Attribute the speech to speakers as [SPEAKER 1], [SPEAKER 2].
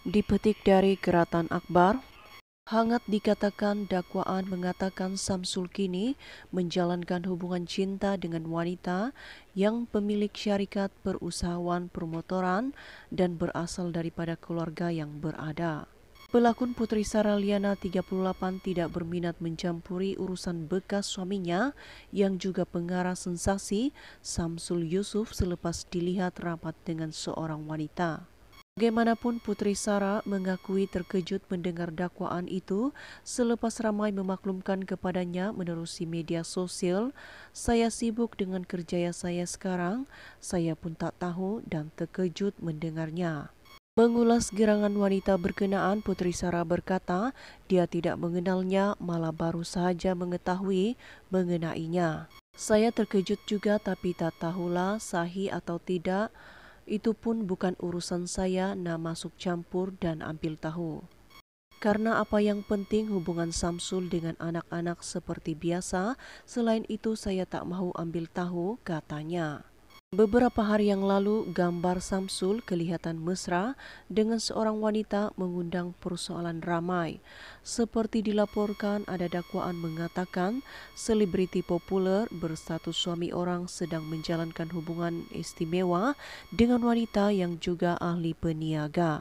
[SPEAKER 1] Dipetik dari Geratan Akbar, hangat dikatakan dakwaan mengatakan Samsul kini menjalankan hubungan cinta dengan wanita yang pemilik syarikat perusahaan permotoran dan berasal daripada keluarga yang berada. Pelakon Putri Sarah Liana 38 tidak berminat mencampuri urusan bekas suaminya yang juga pengarah sensasi Samsul Yusuf selepas dilihat rapat dengan seorang wanita. Bagaimanapun Putri Sara mengakui terkejut mendengar dakwaan itu selepas ramai memaklumkan kepadanya menerusi media sosial, saya sibuk dengan kerjaya saya sekarang, saya pun tak tahu dan terkejut mendengarnya. Mengulas gerangan wanita berkenaan, Putri Sara berkata dia tidak mengenalnya malah baru saja mengetahui mengenainya. Saya terkejut juga tapi tak tahulah sahih atau tidak itu pun bukan urusan saya nama masuk campur dan ambil tahu. Karena apa yang penting hubungan Samsul dengan anak-anak seperti biasa, selain itu saya tak mau ambil tahu katanya. Beberapa hari yang lalu, gambar Samsul kelihatan mesra dengan seorang wanita mengundang persoalan ramai. Seperti dilaporkan, ada dakwaan mengatakan selebriti populer berstatus suami orang sedang menjalankan hubungan istimewa dengan wanita yang juga ahli peniaga.